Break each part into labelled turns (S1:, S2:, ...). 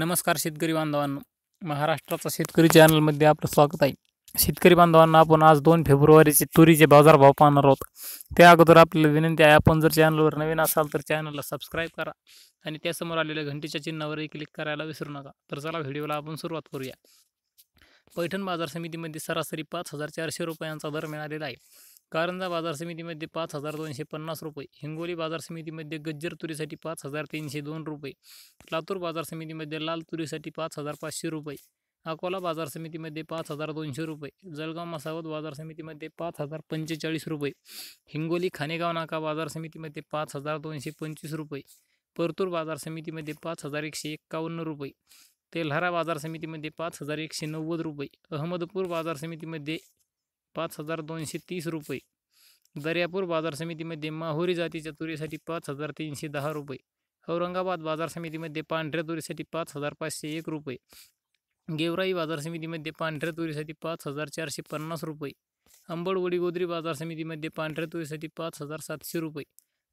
S1: नमस्कार शेतकरी बांधवांनो महाराष्ट्राचा शेतकरी चॅनलमध्ये आपलं स्वागत आहे शेतकरी बांधवांना आपण आज दोन फेब्रुवारीचे तुरीचे बाजारभाव पाहणार आहोत त्या अगोदर आप विनंती है अपन जर चैनल नवीन आल तो चैनल सब्सक्राइब करा आणि त्यासमोर आलेल्या घंटीच्या चिन्हावरही क्लिक कराया विसरू ना तो चला व्हिडिओला आपण सुरुआत करूया पैठण बाजार समितीमध्ये सरासरी पांच हजार चारशे रुपया दर मिळालेला कारंजा बाजार समिति पांच हजार दोनशे पन्नास रुपये हिंगोली बाजार समिति गज्जर तुरी पांच हजार तीन से दोन रुपये लतूर बाजार समिति लाल तुरी पांच हजार पांचे रुपये अकोला बाजार समिति पांच हजार दोनशे रुपये जलगाव मसावत बाजार समिति पांच हजार पंकेच रुपये हिंगोली खानेगाव नाका बाजार समिति पांच हजार दोनशे पंचवीस रुपये परतूर बाजार समिति पांच हजार एकशे एक्कावन्न रुपये तेलहारा बाजार समिति पांच हजार एकशे नव्वद रुपये अहमदपुर बाजार समिति पांच हजार से तीस रुपये दरियापुर बाजार समिति माहुरी तुरी सा पांच हजार तीन से दह रुपये औरंगाबाद बाजार समितीमध्ये तुरी सा पांच हजार पांचे एक रुपये गेवराई बाजार समितीमध्ये तुरी सा पांच हजार चारशे पन्ना रुपये अंबडवडी गोदरी बाजार समिति समितीमध्ये तुरी सा पांच हजार सातशे रुपये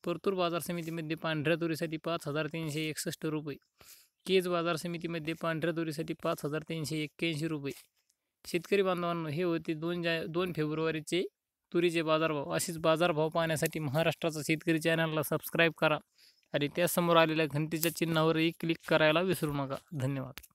S1: परतूर बाजार समिति समितीमध्ये तुरी सा पांच हजार तीनशे एकसठ रुपये केज बाजार समितीमध्ये तुरी सा पांच हजार तीनशे एक रुपये शेतकरी बांधवांनो हे होते दोन जा दोन फेब्रुवारीचे तुरीचे बाजारभाव असेच भाव पाहण्यासाठी महाराष्ट्राचा शेतकरी चॅनलला सब्सक्राइब करा आणि त्यासमोर आलेल्या घंटीच्या चिन्हावर एक क्लिक करायला विसरू नका धन्यवाद